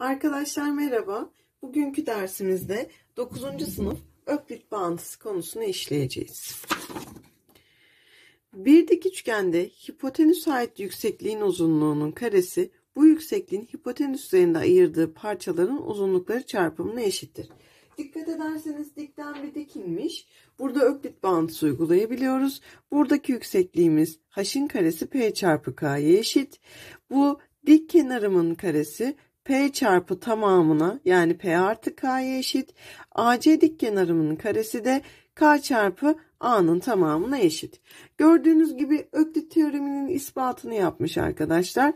Arkadaşlar merhaba. Bugünkü dersimizde 9. sınıf öklit bağıntısı konusunu işleyeceğiz. Bir dik üçgende hipotenüs ait yüksekliğin uzunluğunun karesi bu yüksekliğin hipotenüs üzerinde ayırdığı parçaların uzunlukları çarpımına eşittir. Dikkat ederseniz dikten bir dik inmiş. Burada öklit bağıntısı uygulayabiliyoruz. Buradaki yüksekliğimiz h'in karesi p çarpı kye eşit. Bu dik kenarımın karesi P çarpı tamamına yani P artı K'ya eşit. AC dik kenarımın karesi de K çarpı A'nın tamamına eşit. Gördüğünüz gibi Öklit teoreminin ispatını yapmış arkadaşlar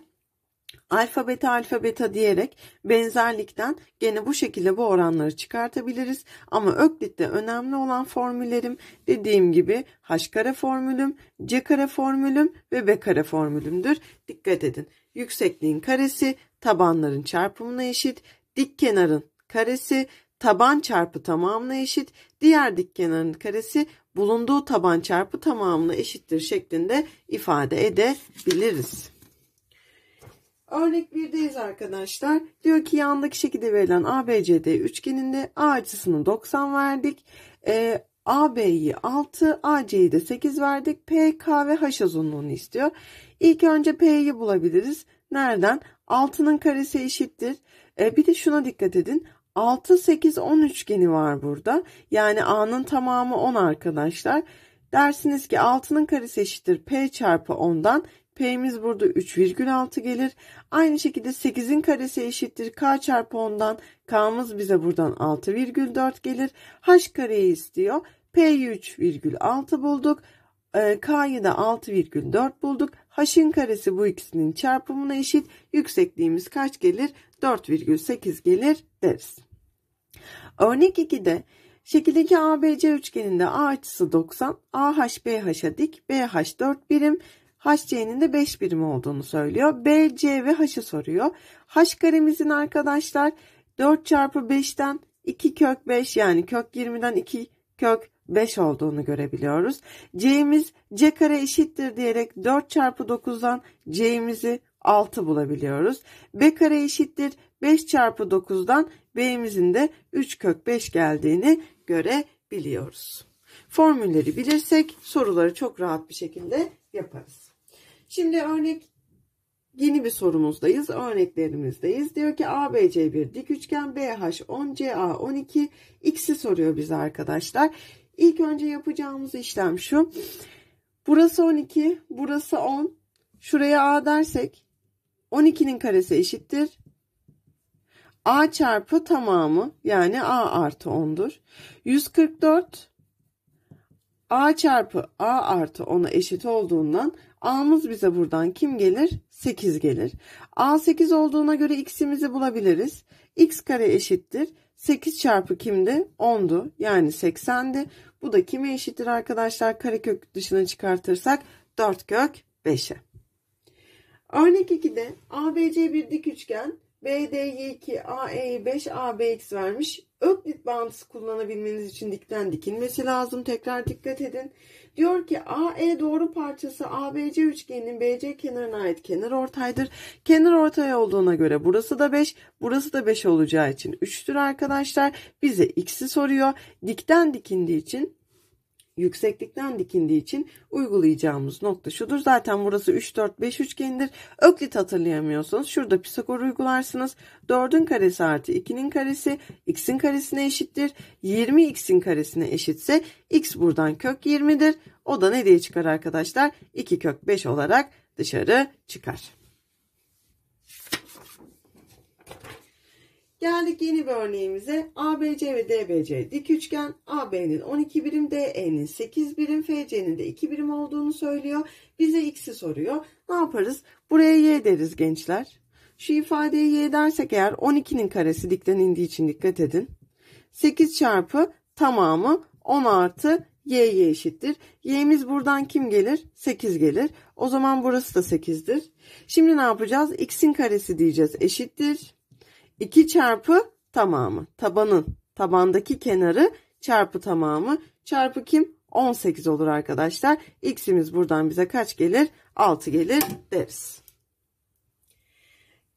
alfa alfabeta diyerek benzerlikten gene bu şekilde bu oranları çıkartabiliriz. Ama Öklit'te önemli olan formüllerim dediğim gibi h kare formülüm, c kare formülüm ve b kare formülümdür. Dikkat edin. Yüksekliğin karesi tabanların çarpımına eşit, dik kenarın karesi taban çarpı tamamına eşit, diğer dik kenarın karesi bulunduğu taban çarpı tamamına eşittir şeklinde ifade edebiliriz. Örnek 1'deyiz arkadaşlar. Diyor ki yandaki şekilde verilen ABCD üçgeninde A açısını 90 verdik. E, AB'yi 6, AC'yi de 8 verdik. P, K ve H uzunluğunu istiyor. İlk önce P'yi bulabiliriz. Nereden? 6'nın karesi eşittir. E, bir de şuna dikkat edin. 6, 8, 10 üçgeni var burada. Yani A'nın tamamı 10 arkadaşlar. Dersiniz ki 6'nın karesi eşittir P çarpı 10'dan. P'miz burada 3,6 gelir. Aynı şekilde 8'in karesi eşittir K çarpı 10'dan. K'mız bize buradan 6,4 gelir. H kareyi istiyor. P'yi 3,6 bulduk. Ee, K'yı da 6,4 bulduk. H'in karesi bu ikisinin çarpımına eşit. Yüksekliğimiz kaç gelir? 4,8 gelir deriz. Örnek 2'de şekildeki ABC üçgeninde A açısı 90, AH BH'a dik, BH 4 birim, HC'nin de 5 birim olduğunu söylüyor. B, C ve H'ı soruyor. H karemizin arkadaşlar 4 çarpı 5'ten 2 kök 5 yani kök 20'den 2 kök 5 olduğunu görebiliyoruz. C'miz C kare eşittir diyerek 4 çarpı 9'dan C'mizi 6 bulabiliyoruz. B kare eşittir 5 çarpı 9'dan B'mizin de 3 kök 5 geldiğini görebiliyoruz. Formülleri bilirsek soruları çok rahat bir şekilde yaparız. Şimdi örnek yeni bir sorumuzdayız. Örneklerimizdeyiz. Diyor ki ABC bir dik üçgen BH 10 CA 12 X'i soruyor bize arkadaşlar. İlk önce yapacağımız işlem şu. Burası 12, burası 10. Şuraya A dersek 12'nin karesi eşittir. A çarpı tamamı yani A artı 10'dur. 144 a çarpı a artı 10'a eşit olduğundan a'mız bize buradan kim gelir? 8 gelir. a 8 olduğuna göre x'imizi bulabiliriz. x kare eşittir. 8 çarpı kimdi? 10'du. Yani 80'di. Bu da kime eşittir arkadaşlar? Karekök dışına çıkartırsak 4 kök 5'e. Örnek 2'de ABC bir dik üçgen. BDY2 AE'yi 5 AB x vermiş öklit bağımsız kullanabilmeniz için dikten dikilmesi lazım. Tekrar dikkat edin. Diyor ki AE doğru parçası ABC üçgeninin BC kenarına ait kenar ortaydır. Kenar ortay olduğuna göre burası da 5, burası da 5 olacağı için 3'tür arkadaşlar. Bize x'i soruyor. Dikten dikindiği için yükseklikten dikindiği için uygulayacağımız nokta şudur. Zaten burası 3 4 5 üçgenidir. Öklit hatırlayamıyorsanız şurada Pisagor uygularsınız. 4'ün karesi artı 2'nin karesi x'in karesine eşittir. 20 x'in karesine eşitse x buradan kök 20'dir. O da ne diye çıkar arkadaşlar? 2 kök 5 olarak dışarı çıkar. Geldik yeni bir örneğimize. ABC ve DBC dik üçgen. AB'nin 12 birim, DE'nin 8 birim, FC'nin de 2 birim olduğunu söylüyor. Bize x'i soruyor. Ne yaparız? Buraya y deriz gençler. Şu ifadeye y dersek eğer 12'nin karesi dikten indiği için dikkat edin. 8 çarpı tamamı 10 artı y'ye eşittir. Y'miz buradan kim gelir? 8 gelir. O zaman burası da 8'dir. Şimdi ne yapacağız? x'in karesi diyeceğiz eşittir. 2 çarpı tamamı. Tabanın tabandaki kenarı çarpı tamamı. Çarpı kim? 18 olur arkadaşlar. X'imiz buradan bize kaç gelir? 6 gelir deriz.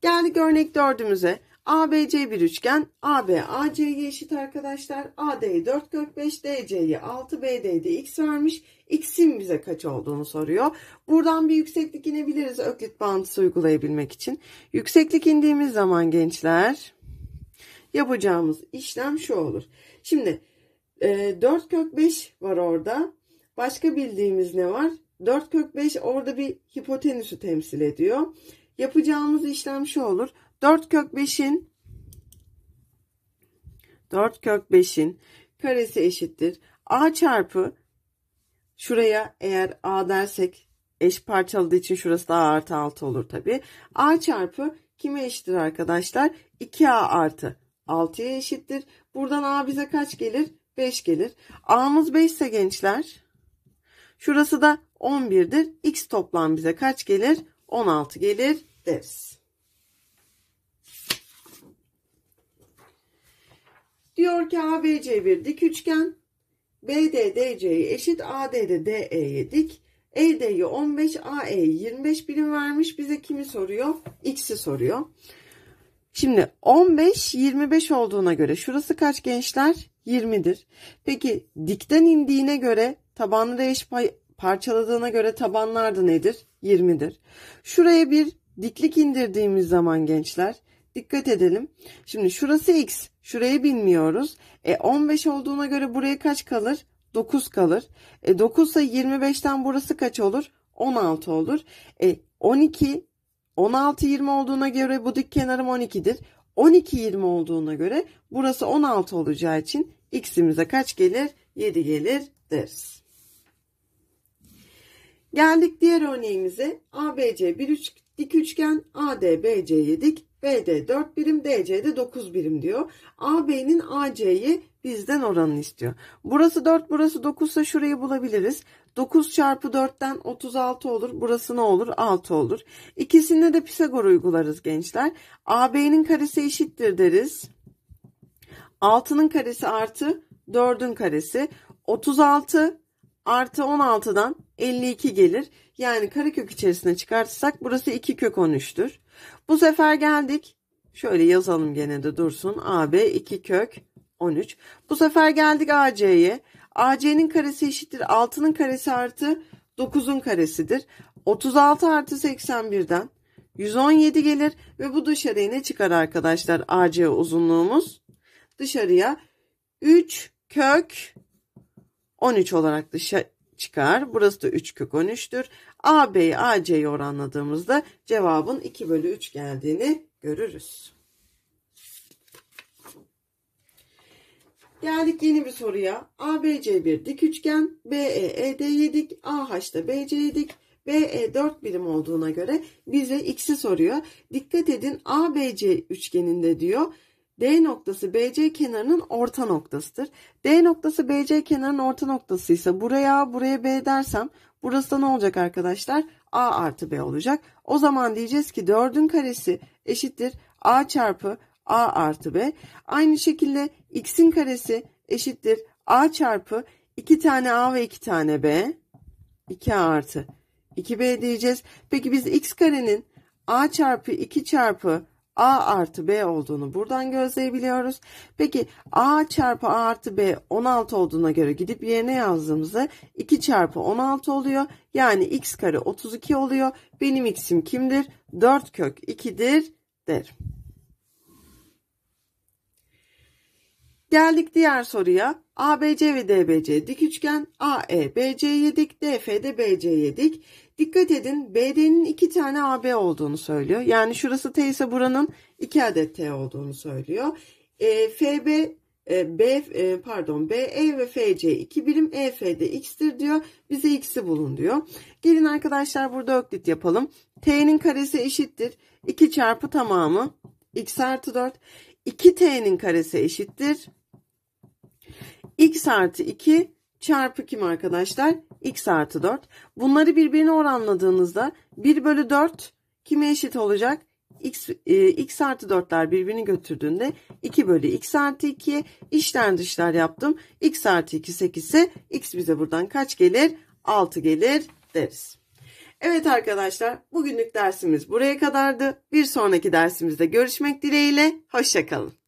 Geldik örnek dördümüze. ABC bir üçgen. AB AC'ye eşit arkadaşlar. AD'yi 4 kök 5, DC'yi 6, BD'ye x vermiş. X'in bize kaç olduğunu soruyor. Buradan bir yükseklik inebiliriz öklit bağıntısı uygulayabilmek için. Yükseklik indiğimiz zaman gençler yapacağımız işlem şu olur. Şimdi 4 e, kök 5 var orada. Başka bildiğimiz ne var? 4 kök 5 orada bir hipotenüsü temsil ediyor. Yapacağımız işlem şu olur. 4 kök 5'in 4 kök 5'in karesi eşittir. A çarpı Şuraya eğer A dersek eş parçaladığı için şurası da A artı 6 olur tabi. A çarpı kime eşittir arkadaşlar? 2A artı 6'ya eşittir. Buradan A bize kaç gelir? 5 gelir. A'mız 5 ise gençler. Şurası da 11'dir. X toplam bize kaç gelir? 16 gelir deriz. Diyor ki ABC bir dik üçgen. BDDC'yi eşit AD'de dik. ED'yi 15, AE'yi 25 birim vermiş. Bize kimi soruyor? X'i soruyor. Şimdi 15, 25 olduğuna göre şurası kaç gençler? 20'dir. Peki dikten indiğine göre tabanları eş parçaladığına göre tabanlar da nedir? 20'dir. Şuraya bir diklik indirdiğimiz zaman gençler dikkat edelim. Şimdi şurası x, Şurayı bilmiyoruz. E 15 olduğuna göre buraya kaç kalır? 9 kalır. E 9 ise 25'ten burası kaç olur? 16 olur. E 12 16 20 olduğuna göre bu dik kenarım 12'dir. 12 20 olduğuna göre burası 16 olacağı için x'imize kaç gelir? 7 gelir deriz. Geldik diğer örneğimize. ABC bir üç, dik üçgen, ADBC'ye dik. BD 4 birim, DC'de 9 birim diyor. AB'nin AC'yi bizden oranını istiyor. Burası 4, burası 9 ise şurayı bulabiliriz. 9 çarpı 4'ten 36 olur. Burası ne olur? 6 olur. İkisinde de Pisagor uygularız gençler. AB'nin karesi eşittir deriz. 6'nın karesi artı 4'ün karesi. 36 artı 16'dan 52 gelir. Yani karekök içerisine çıkartırsak burası 2 kök 13'tür. Bu sefer geldik. Şöyle yazalım gene de dursun. AB 2 kök 13. Bu sefer geldik AC'ye. AC'nin karesi eşittir 6'nın karesi artı 9'un karesidir. 36 artı 81'den 117 gelir ve bu dışarıya ne çıkar arkadaşlar? AC uzunluğumuz dışarıya 3 kök 13 olarak dışarı çıkar. Burası da 3 kök 13'tür. AB'yi AC'ye oranladığımızda cevabın 2 bölü 3 geldiğini görürüz. Geldik yeni bir soruya. ABC bir dik üçgen, BE ED'ye dik, AH da BC'ye dik. BE 4 birim olduğuna göre bize x'i soruyor. Dikkat edin ABC üçgeninde diyor D noktası BC kenarının orta noktasıdır. D noktası BC kenarının orta noktası ise buraya A buraya B dersem burası da ne olacak arkadaşlar? A artı B olacak. O zaman diyeceğiz ki 4'ün karesi eşittir A çarpı A artı B. Aynı şekilde X'in karesi eşittir A çarpı 2 tane A ve 2 tane B. 2A artı 2B diyeceğiz. Peki biz X karenin A çarpı 2 çarpı A artı B olduğunu buradan gözleyebiliyoruz. Peki A çarpı A artı B 16 olduğuna göre gidip yerine yazdığımızda 2 çarpı 16 oluyor. Yani x kare 32 oluyor. Benim x'im kimdir? 4 kök 2'dir Der. Geldik diğer soruya. ABC ve DBC dik üçgen. AE BC'ye dik, DF de BC'ye dik. Dikkat edin BD'nin iki tane AB olduğunu söylüyor. Yani şurası T ise buranın iki adet T olduğunu söylüyor. E, FB e, B e, pardon BE ve FC iki birim EF'de x'tir diyor. Bize x'i bulun diyor. Gelin arkadaşlar burada öklit yapalım. T'nin karesi eşittir 2 çarpı tamamı x artı 4. 2T'nin karesi eşittir x artı 2 çarpı kim arkadaşlar? X artı 4. Bunları birbirine oranladığınızda 1 bölü 4 kime eşit olacak? X, e, X artı 4'ler birbirini götürdüğünde 2 bölü X artı 2'ye içten dışlar yaptım. X artı 2 8 ise X bize buradan kaç gelir? 6 gelir deriz. Evet arkadaşlar bugünlük dersimiz buraya kadardı. Bir sonraki dersimizde görüşmek dileğiyle. Hoşçakalın.